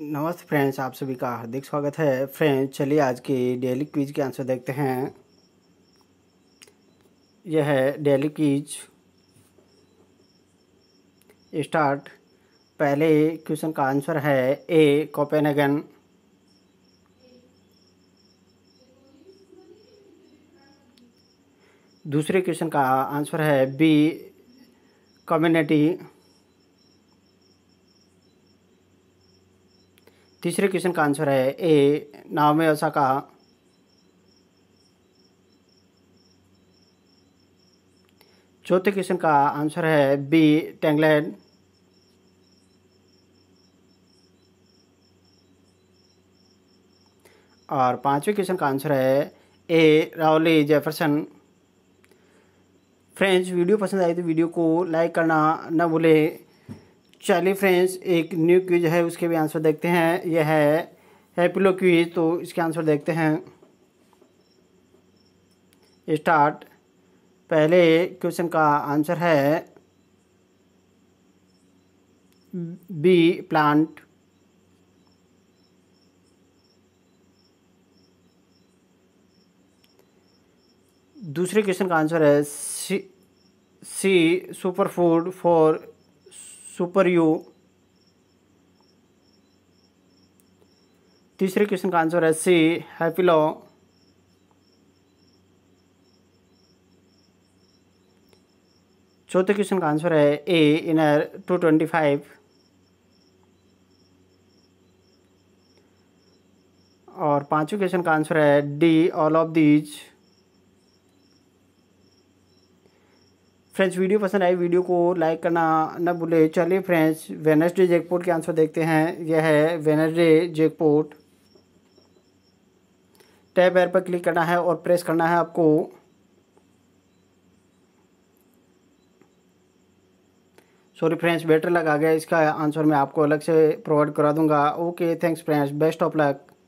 नमस्ते फ्रेंड्स आप सभी का हार्दिक स्वागत है फ्रेंड्स चलिए आज के डेली क्विज के आंसर देखते हैं यह है डेली क्विज स्टार्ट पहले क्वेश्चन का आंसर है ए कोपेनगन दूसरे क्वेश्चन का आंसर है बी कम्युनिटी तीसरे क्वेश्चन का आंसर है ए नाव में ऐसा कहा चौथे क्वेश्चन का आंसर है बी टैंगलैंड और पांचवें क्वेश्चन का आंसर है ए रावली जेफरसन फ्रेंड्स वीडियो पसंद आई तो वीडियो को लाइक करना न भूलें चलिए फ्रेंड्स एक न्यू क्विज है उसके भी आंसर देखते हैं यह है लो क्विज तो इसके आंसर देखते हैं स्टार्ट पहले क्वेश्चन का आंसर है बी प्लांट दूसरे क्वेश्चन का आंसर है C C super food for super you तीसरे क्वेश्चन का आंसर है सी लॉ चौथे क्वेश्चन का आंसर है A inner two twenty five और पांचवें क्वेश्चन का आंसर है D all of these friends video पसंद आई वीडियो को लाइक करना न भूले चलिए फ्रेंड्स वेनसडे जैकपोर्ट के आंसर देखते हैं यह है वेनसडे जैकपोर्ट टैब एयर पर क्लिक करना है और प्रेस करना है आपको सॉरी फ्रेंड्स बेटर लगा गया इसका आंसर मैं आपको अलग से प्रोवाइड करा दूंगा okay thanks friends best of luck